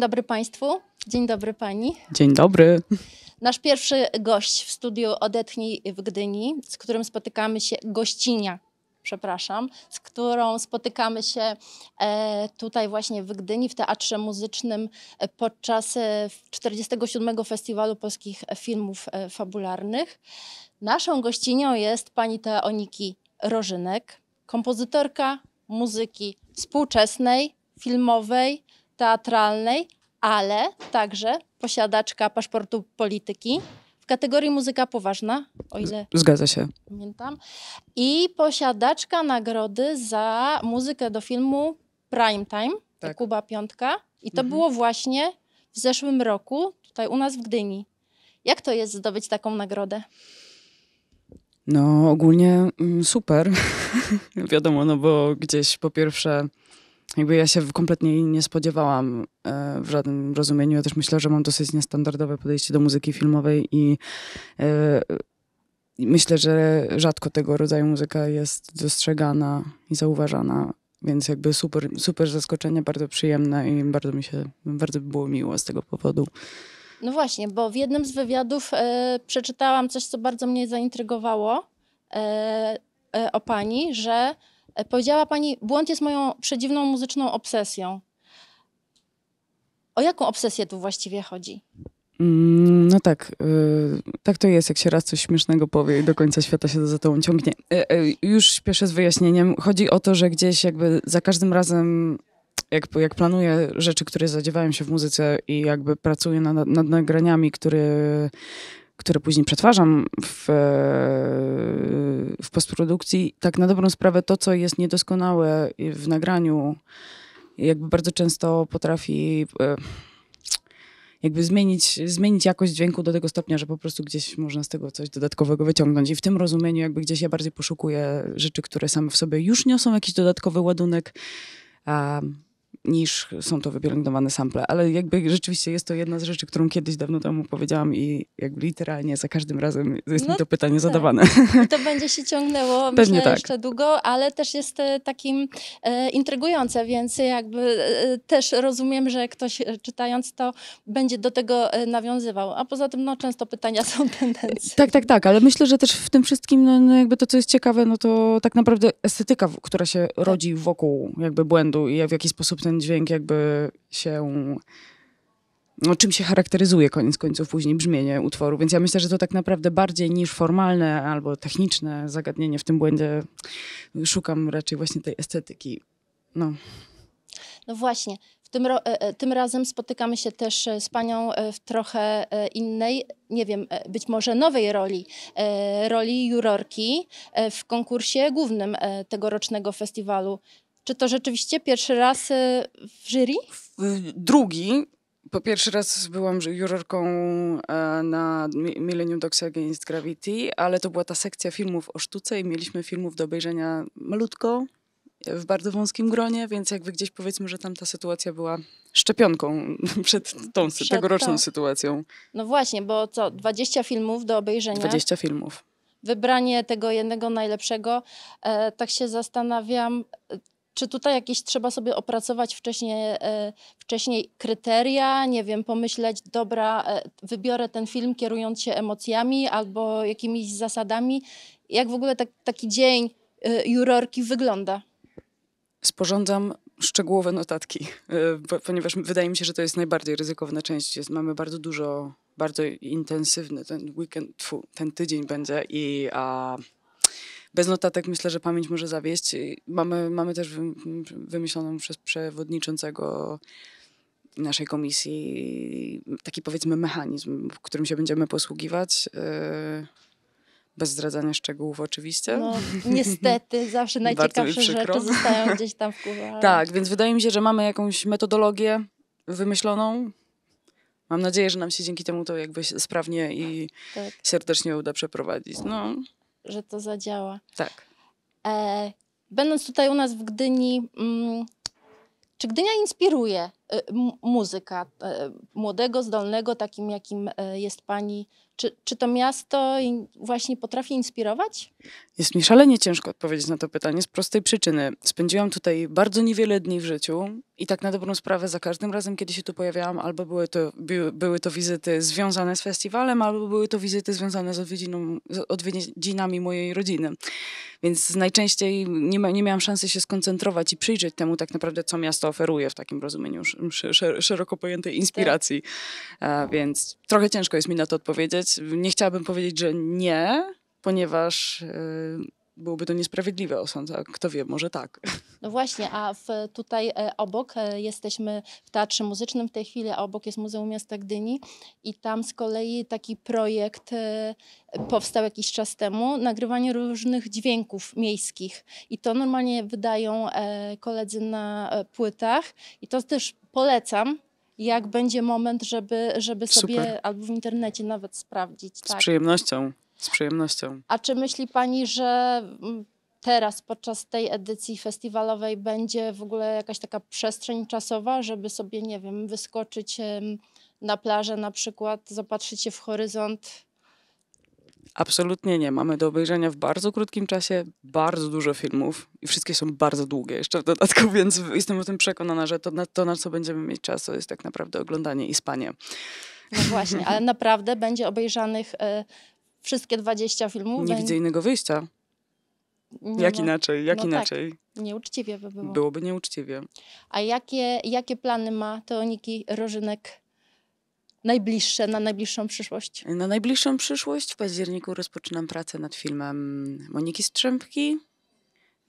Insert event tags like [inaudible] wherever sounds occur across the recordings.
Dzień dobry Państwu. Dzień dobry Pani. Dzień dobry. Nasz pierwszy gość w studiu Odetchnij w Gdyni, z którym spotykamy się, gościnia, przepraszam, z którą spotykamy się e, tutaj właśnie w Gdyni, w Teatrze Muzycznym e, podczas 47. E, festiwalu Polskich Filmów Fabularnych. Naszą gościnią jest pani Teoniki Rożynek, kompozytorka muzyki współczesnej, filmowej, teatralnej, ale także posiadaczka paszportu polityki w kategorii muzyka poważna, o ile Zgadza się. pamiętam, i posiadaczka nagrody za muzykę do filmu Prime Time, tak. Kuba Piątka. I to mhm. było właśnie w zeszłym roku tutaj u nas w Gdyni. Jak to jest zdobyć taką nagrodę? No, ogólnie mm, super. [laughs] Wiadomo, no bo gdzieś po pierwsze jakby ja się kompletnie nie spodziewałam e, w żadnym rozumieniu. Ja też myślę, że mam dosyć niestandardowe podejście do muzyki filmowej e, i myślę, że rzadko tego rodzaju muzyka jest dostrzegana i zauważana. Więc jakby super, super zaskoczenie, bardzo przyjemne i bardzo mi się, bardzo było miło z tego powodu. No właśnie, bo w jednym z wywiadów e, przeczytałam coś, co bardzo mnie zaintrygowało e, o pani, że E, powiedziała Pani, błąd jest moją przedziwną muzyczną obsesją. O jaką obsesję tu właściwie chodzi? Mm, no tak, y, tak to jest, jak się raz coś śmiesznego powie i do końca świata się za to ciągnie. E, e, już śpieszę z wyjaśnieniem. Chodzi o to, że gdzieś jakby za każdym razem, jak, jak planuję rzeczy, które zadziewają się w muzyce i jakby pracuję nad, nad nagraniami, które, które później przetwarzam w, e, w postprodukcji, tak na dobrą sprawę to, co jest niedoskonałe w nagraniu, jakby bardzo często potrafi e, jakby zmienić, zmienić jakość dźwięku do tego stopnia, że po prostu gdzieś można z tego coś dodatkowego wyciągnąć. I w tym rozumieniu jakby gdzieś ja bardziej poszukuję rzeczy, które same w sobie już niosą jakiś dodatkowy ładunek, niż są to wypielęgnowane sample. Ale jakby rzeczywiście jest to jedna z rzeczy, którą kiedyś dawno temu powiedziałam i jakby literalnie za każdym razem jest no mi to pytanie tak. zadawane. I to będzie się ciągnęło [laughs] Pewnie myślę, tak. jeszcze długo, ale też jest e, takim e, intrygujące, więc jakby e, też rozumiem, że ktoś e, czytając to będzie do tego e, nawiązywał. A poza tym no, często pytania są [laughs] tendencje. Tak, tak, tak, ale myślę, że też w tym wszystkim no, no jakby to, co jest ciekawe, no to tak naprawdę estetyka, która się tak. rodzi wokół jakby błędu i w jaki sposób ten ten dźwięk jakby się no, czym się charakteryzuje koniec końców później brzmienie utworu. Więc ja myślę, że to tak naprawdę bardziej niż formalne albo techniczne zagadnienie w tym błędzie. Szukam raczej właśnie tej estetyki. No, no właśnie. Tym, e, e, tym, razem spotykamy się też e, z panią w trochę innej, nie wiem, być może nowej roli, roli jurorki w konkursie głównym tegorocznego festiwalu. Czy to rzeczywiście pierwszy raz y, w jury? Drugi. Po pierwszy raz byłam jurorką e, na Millennium Docs Against Gravity, ale to była ta sekcja filmów o sztuce i mieliśmy filmów do obejrzenia malutko, w bardzo wąskim gronie, więc jakby gdzieś powiedzmy, że tam ta sytuacja była szczepionką [laughs] przed tą przed tegoroczną sytuacją. No właśnie, bo co, 20 filmów do obejrzenia? 20 filmów. Wybranie tego jednego najlepszego, e, tak się zastanawiam, czy tutaj jakieś trzeba sobie opracować wcześniej, e, wcześniej kryteria, nie wiem, pomyśleć, dobra, e, wybiorę ten film kierując się emocjami albo jakimiś zasadami? Jak w ogóle tak, taki dzień e, jurorki wygląda? Sporządzam szczegółowe notatki, ponieważ wydaje mi się, że to jest najbardziej ryzykowna część. Jest, mamy bardzo dużo, bardzo intensywny ten weekend, tfu, ten tydzień będzie i a, bez notatek myślę, że pamięć może zawieść. Mamy, mamy też wymyśloną przez przewodniczącego naszej komisji taki powiedzmy mechanizm, którym się będziemy posługiwać. Y, bez zdradzania szczegółów oczywiście. No, [laughs] niestety, zawsze najciekawsze rzeczy zostają [laughs] gdzieś tam w kucharze. Tak, więc wydaje mi się, że mamy jakąś metodologię wymyśloną. Mam nadzieję, że nam się dzięki temu to jakby sprawnie i tak. serdecznie uda przeprowadzić. No że to zadziała. Tak. E, będąc tutaj u nas w Gdyni, mm, czy Gdynia inspiruje? E, muzyka e, młodego, zdolnego, takim jakim e, jest pani. Czy, czy to miasto właśnie potrafi inspirować? Jest mi szalenie ciężko odpowiedzieć na to pytanie z prostej przyczyny. Spędziłam tutaj bardzo niewiele dni w życiu i tak na dobrą sprawę za każdym razem, kiedy się tu pojawiałam, albo były to, by, były to wizyty związane z festiwalem, albo były to wizyty związane z, odwiedziną, z odwiedzinami mojej rodziny. Więc najczęściej nie, ma, nie miałam szansy się skoncentrować i przyjrzeć temu tak naprawdę, co miasto oferuje w takim rozumieniu szeroko pojętej inspiracji. Tak. Więc trochę ciężko jest mi na to odpowiedzieć. Nie chciałabym powiedzieć, że nie, ponieważ e, byłoby to niesprawiedliwe osądza. Kto wie, może tak. No właśnie, a w, tutaj e, obok jesteśmy w Teatrze Muzycznym w tej chwili, a obok jest Muzeum Miasta Gdyni i tam z kolei taki projekt powstał jakiś czas temu, nagrywanie różnych dźwięków miejskich i to normalnie wydają koledzy na płytach i to też polecam, jak będzie moment, żeby, żeby sobie albo w internecie nawet sprawdzić. Z tak. przyjemnością, z przyjemnością. A czy myśli Pani, że mm, teraz podczas tej edycji festiwalowej będzie w ogóle jakaś taka przestrzeń czasowa, żeby sobie, nie wiem, wyskoczyć na plażę na przykład, zapatrzyć się w horyzont Absolutnie nie. Mamy do obejrzenia w bardzo krótkim czasie bardzo dużo filmów i wszystkie są bardzo długie jeszcze w dodatku, [laughs] więc jestem o tym przekonana, że to, na, to, na co będziemy mieć czas, to jest tak naprawdę oglądanie i spanie. No właśnie, ale naprawdę będzie obejrzanych y, wszystkie 20 filmów? Nie widzę innego wyjścia. No, jak inaczej, jak no tak. inaczej. Tak. Nieuczciwie by było. Byłoby nieuczciwie. A jakie, jakie plany ma Teoniki Rożynek najbliższe, na najbliższą przyszłość? Na najbliższą przyszłość w październiku rozpoczynam pracę nad filmem Moniki Strzępki,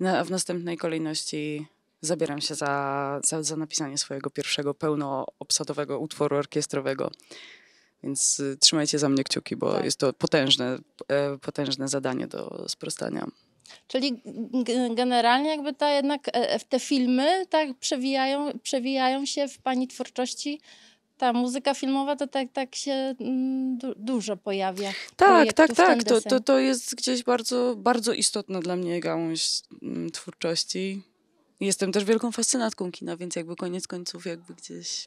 a w następnej kolejności zabieram się za, za, za napisanie swojego pierwszego pełnoobsadowego utworu orkiestrowego. Więc y, trzymajcie za mnie kciuki, bo tak. jest to potężne, e, potężne zadanie do sprostania. Czyli generalnie jakby ta jednak e, e, te filmy tak przewijają, przewijają się w pani twórczości ta muzyka filmowa to tak, tak się mm, du dużo pojawia. Tak, tak, tak. To, to, to jest gdzieś bardzo, bardzo istotna dla mnie gałąź mm, twórczości. Jestem też wielką fascynatką kina, więc jakby koniec końców jakby gdzieś...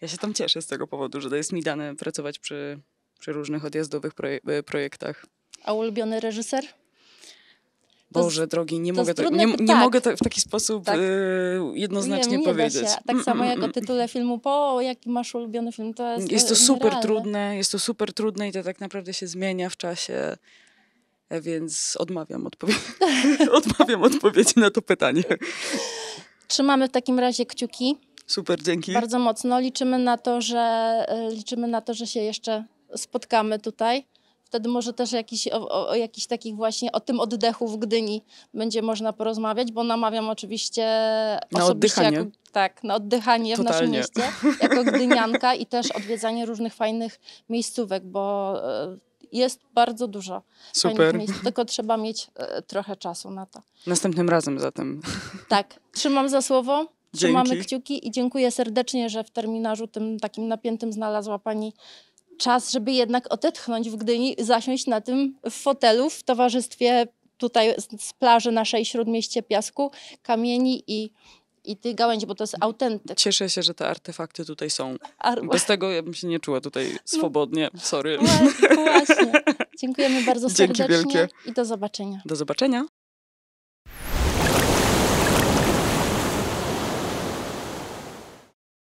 Ja się tam cieszę z tego powodu, że to jest mi dane pracować przy, przy różnych odjazdowych proje e, projektach. A ulubiony reżyser? Boże drogi, nie mogę, tak, nie, nie tak. mogę tak w taki sposób tak. Y, jednoznacznie nie, nie powiedzieć. Tak mm, samo mm, jak o mm. tytule filmu po, jaki masz ulubiony film, to jest Jest to y, super trudne, jest to super trudne i to tak naprawdę się zmienia w czasie, e, więc odmawiam, odpowie [laughs] odmawiam odpowiedzi na to pytanie. Trzymamy w takim razie kciuki. Super, dzięki. Bardzo mocno. Liczymy na to, że, e, liczymy na to, że się jeszcze spotkamy tutaj. Wtedy może też jakiś, o, o, o jakichś takich właśnie, o tym oddechu w Gdyni będzie można porozmawiać, bo namawiam oczywiście na osobiście jako, tak, na oddychanie Totalnie. w naszym mieście, jako gdynianka i też odwiedzanie różnych fajnych miejscówek, bo e, jest bardzo dużo Super. miejsc, tylko trzeba mieć e, trochę czasu na to. Następnym razem zatem. Tak, trzymam za słowo, Dzięki. trzymamy kciuki i dziękuję serdecznie, że w terminarzu tym takim napiętym znalazła Pani czas, żeby jednak odetchnąć w Gdyni, zasiąść na tym fotelu w towarzystwie tutaj z plaży naszej Śródmieście Piasku, kamieni i, i tych gałęzi, bo to jest autentyk. Cieszę się, że te artefakty tutaj są. Ar... Bez tego ja bym się nie czuła tutaj no. swobodnie. Sorry. Właśnie. Dziękujemy bardzo [laughs] serdecznie Dzięki wielkie. i do zobaczenia. Do zobaczenia.